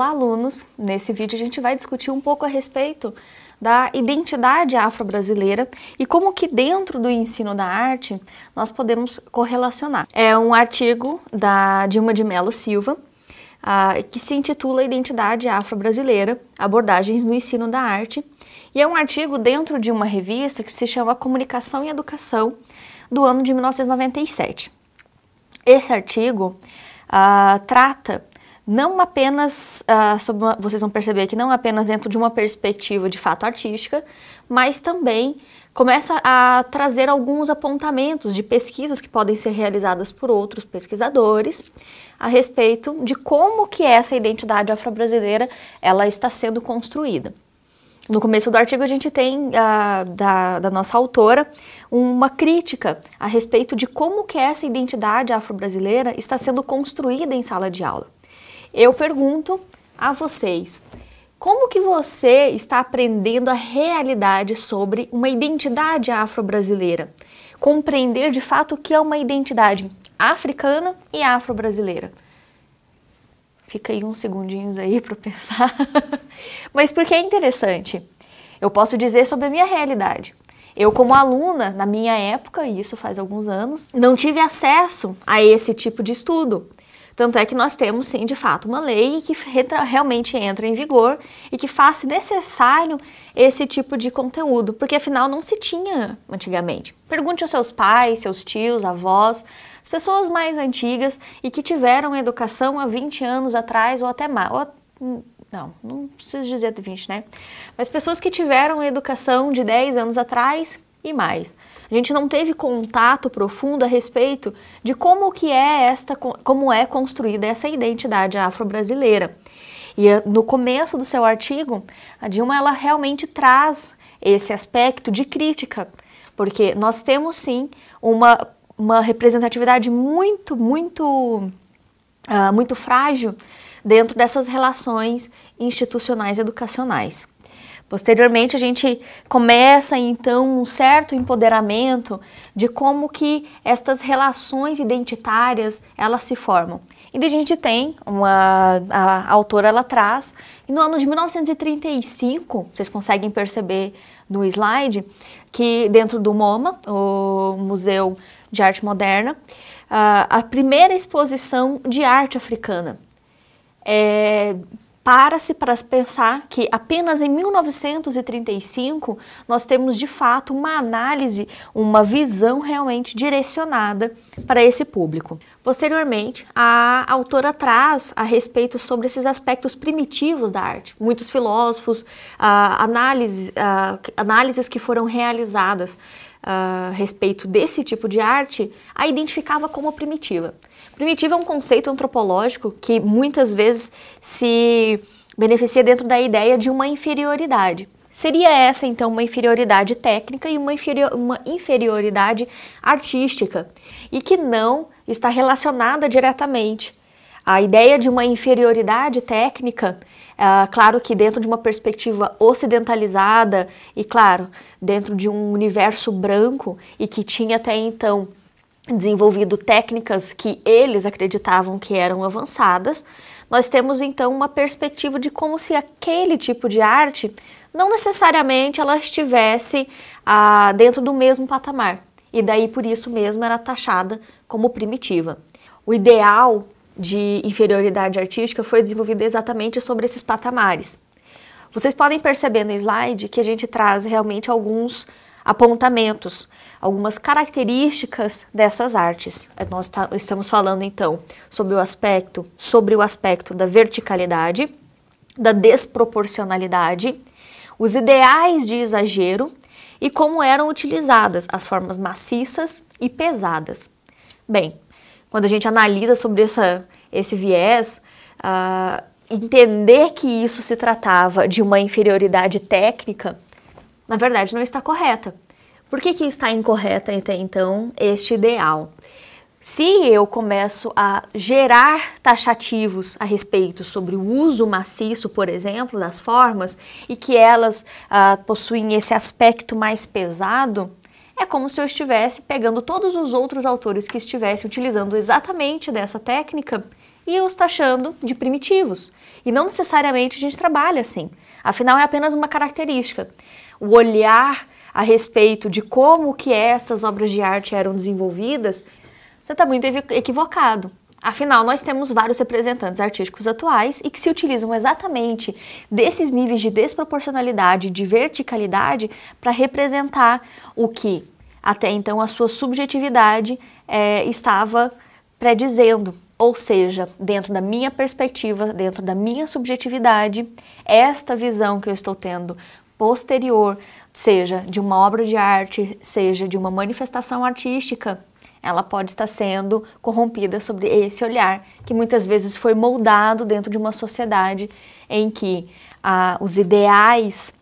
Olá, alunos! Nesse vídeo a gente vai discutir um pouco a respeito da identidade afro-brasileira e como que dentro do ensino da arte nós podemos correlacionar. É um artigo da Dilma de Mello Silva uh, que se intitula Identidade Afro-Brasileira, Abordagens no Ensino da Arte e é um artigo dentro de uma revista que se chama Comunicação e Educação do ano de 1997. Esse artigo uh, trata não apenas, uh, uma, vocês vão perceber que não apenas dentro de uma perspectiva de fato artística, mas também começa a trazer alguns apontamentos de pesquisas que podem ser realizadas por outros pesquisadores a respeito de como que essa identidade afro-brasileira ela está sendo construída. No começo do artigo a gente tem uh, da, da nossa autora uma crítica a respeito de como que essa identidade afro-brasileira está sendo construída em sala de aula. Eu pergunto a vocês, como que você está aprendendo a realidade sobre uma identidade afro-brasileira? Compreender de fato o que é uma identidade africana e afro-brasileira. Fica aí uns segundinhos aí para pensar. Mas porque é interessante. Eu posso dizer sobre a minha realidade. Eu, como aluna, na minha época, e isso faz alguns anos, não tive acesso a esse tipo de estudo. Tanto é que nós temos, sim, de fato, uma lei que realmente entra em vigor e que faz necessário esse tipo de conteúdo, porque afinal não se tinha antigamente. Pergunte aos seus pais, seus tios, avós, as pessoas mais antigas e que tiveram educação há 20 anos atrás ou até mais. Ou, hum, não, não preciso dizer de 20, né? Mas pessoas que tiveram educação de 10 anos atrás e mais. A gente não teve contato profundo a respeito de como que é esta, como é construída essa identidade afro-brasileira. E ah, no começo do seu artigo, a Dilma ela realmente traz esse aspecto de crítica, porque nós temos sim uma, uma representatividade muito, muito, uh, muito frágil dentro dessas relações institucionais educacionais. Posteriormente, a gente começa então um certo empoderamento de como que estas relações identitárias elas se formam. E daí a gente tem uma a, autora ela traz e no ano de 1935, vocês conseguem perceber no slide que dentro do MoMA, o Museu de Arte Moderna, a, a primeira exposição de arte africana é para-se para pensar que apenas em 1935 nós temos de fato uma análise, uma visão realmente direcionada para esse público. Posteriormente, a autora traz a respeito sobre esses aspectos primitivos da arte. Muitos filósofos, ah, análises, ah, análises que foram realizadas ah, a respeito desse tipo de arte a identificava como primitiva. Primitivo é um conceito antropológico que muitas vezes se beneficia dentro da ideia de uma inferioridade. Seria essa então uma inferioridade técnica e uma, inferior, uma inferioridade artística, e que não está relacionada diretamente. A ideia de uma inferioridade técnica, uh, claro que dentro de uma perspectiva ocidentalizada e, claro, dentro de um universo branco e que tinha até então desenvolvido técnicas que eles acreditavam que eram avançadas, nós temos então uma perspectiva de como se aquele tipo de arte não necessariamente ela estivesse ah, dentro do mesmo patamar. E daí por isso mesmo era taxada como primitiva. O ideal de inferioridade artística foi desenvolvido exatamente sobre esses patamares. Vocês podem perceber no slide que a gente traz realmente alguns apontamentos, algumas características dessas artes. É, nós tá, estamos falando então sobre o aspecto, sobre o aspecto da verticalidade, da desproporcionalidade, os ideais de exagero e como eram utilizadas as formas maciças e pesadas. Bem, quando a gente analisa sobre essa, esse viés, uh, entender que isso se tratava de uma inferioridade técnica na verdade não está correta. Por que, que está incorreta até então este ideal? Se eu começo a gerar taxativos a respeito sobre o uso maciço, por exemplo, das formas, e que elas ah, possuem esse aspecto mais pesado, é como se eu estivesse pegando todos os outros autores que estivessem utilizando exatamente dessa técnica e os taxando tá de primitivos. E não necessariamente a gente trabalha assim. Afinal, é apenas uma característica. O olhar a respeito de como que essas obras de arte eram desenvolvidas, você está muito equivocado. Afinal, nós temos vários representantes artísticos atuais e que se utilizam exatamente desses níveis de desproporcionalidade, de verticalidade, para representar o que até então a sua subjetividade é, estava predizendo, ou seja, dentro da minha perspectiva, dentro da minha subjetividade, esta visão que eu estou tendo posterior, seja de uma obra de arte, seja de uma manifestação artística, ela pode estar sendo corrompida sobre esse olhar que muitas vezes foi moldado dentro de uma sociedade em que ah, os ideais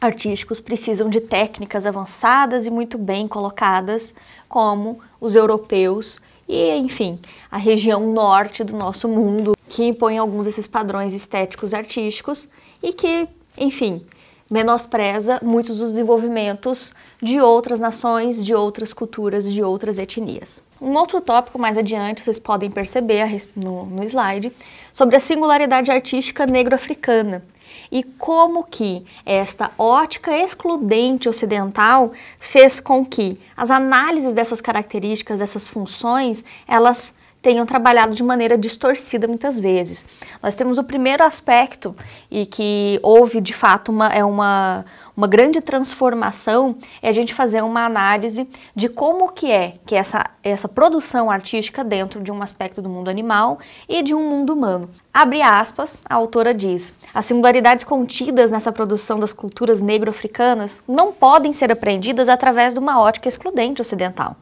artísticos precisam de técnicas avançadas e muito bem colocadas, como os europeus e, enfim, a região norte do nosso mundo, que impõe alguns desses padrões estéticos artísticos e que, enfim, menospreza muitos dos desenvolvimentos de outras nações, de outras culturas, de outras etnias. Um outro tópico mais adiante, vocês podem perceber no, no slide, sobre a singularidade artística negro-africana, e como que esta ótica excludente ocidental fez com que as análises dessas características, dessas funções, elas tenham trabalhado de maneira distorcida muitas vezes. Nós temos o primeiro aspecto e que houve de fato uma, é uma, uma grande transformação é a gente fazer uma análise de como que é que essa, essa produção artística dentro de um aspecto do mundo animal e de um mundo humano. Abre aspas, a autora diz, as singularidades contidas nessa produção das culturas negro-africanas não podem ser aprendidas através de uma ótica excludente ocidental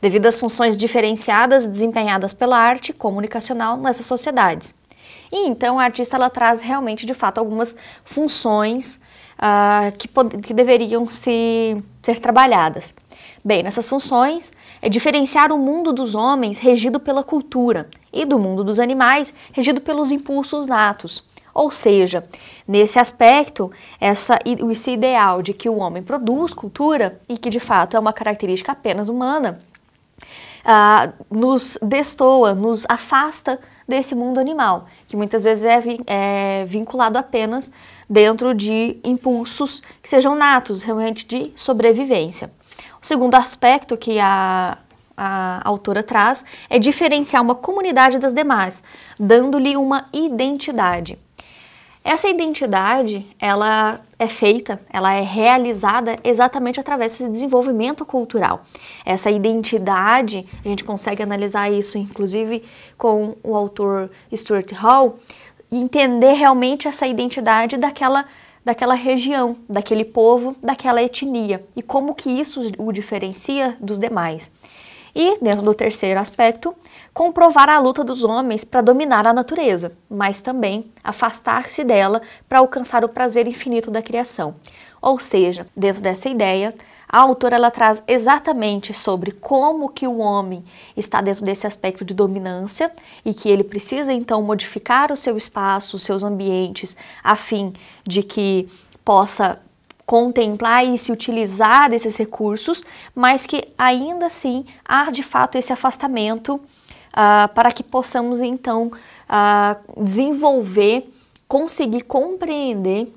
devido às funções diferenciadas desempenhadas pela arte comunicacional nessas sociedades. E então a artista ela traz realmente de fato algumas funções uh, que, que deveriam se, ser trabalhadas. Bem, nessas funções é diferenciar o mundo dos homens regido pela cultura e do mundo dos animais regido pelos impulsos natos. Ou seja, nesse aspecto, essa, esse ideal de que o homem produz cultura e que de fato é uma característica apenas humana, ah, nos destoa, nos afasta desse mundo animal, que muitas vezes é, é vinculado apenas dentro de impulsos que sejam natos, realmente de sobrevivência. O segundo aspecto que a a autora traz é diferenciar uma comunidade das demais, dando-lhe uma identidade. Essa identidade, ela é feita, ela é realizada exatamente através desse desenvolvimento cultural. Essa identidade, a gente consegue analisar isso inclusive com o autor Stuart Hall, entender realmente essa identidade daquela daquela região, daquele povo, daquela etnia e como que isso o diferencia dos demais. E, dentro do terceiro aspecto, comprovar a luta dos homens para dominar a natureza, mas também afastar-se dela para alcançar o prazer infinito da criação. Ou seja, dentro dessa ideia, a autora ela traz exatamente sobre como que o homem está dentro desse aspecto de dominância e que ele precisa então modificar o seu espaço, os seus ambientes, a fim de que possa contemplar e se utilizar desses recursos, mas que ainda assim há de fato esse afastamento uh, para que possamos então uh, desenvolver, conseguir compreender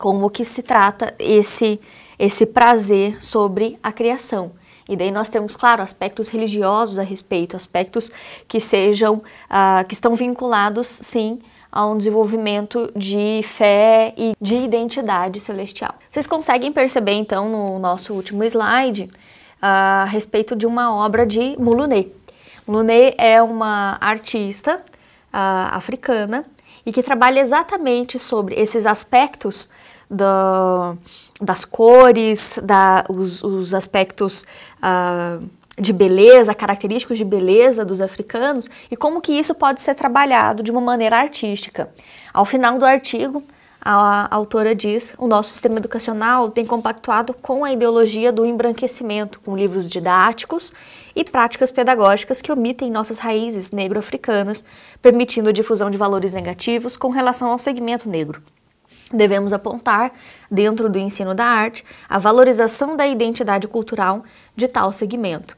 como que se trata esse, esse prazer sobre a criação. E daí nós temos, claro, aspectos religiosos a respeito, aspectos que sejam, uh, que estão vinculados, sim, a um desenvolvimento de fé e de identidade celestial. Vocês conseguem perceber então no nosso último slide a respeito de uma obra de Muluné. Muluné é uma artista ah, africana e que trabalha exatamente sobre esses aspectos do, das cores, da, os, os aspectos ah, de beleza, característicos de beleza dos africanos e como que isso pode ser trabalhado de uma maneira artística. Ao final do artigo, a, autora diz: o nosso sistema educacional tem compactuado com a ideologia do embranquecimento, com livros didáticos e práticas pedagógicas que omitem nossas raízes negro-africanas, permitindo a difusão de valores negativos com relação ao segmento negro. Devemos apontar, dentro do ensino da arte, a valorização da identidade cultural de tal segmento.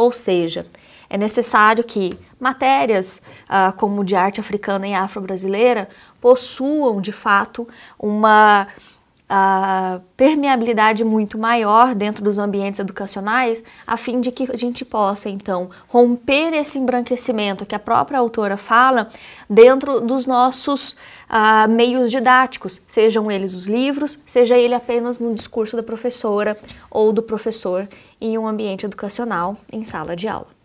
Ou seja, é necessário que matérias ah, como de arte africana e afro-brasileira possuam de fato uma a permeabilidade muito maior dentro dos ambientes educacionais, a fim de que a gente possa, então, romper esse embranquecimento que a própria autora fala dentro dos nossos uh, meios didáticos, sejam eles os livros, seja ele apenas no discurso da professora ou do professor em um ambiente educacional, em sala de aula.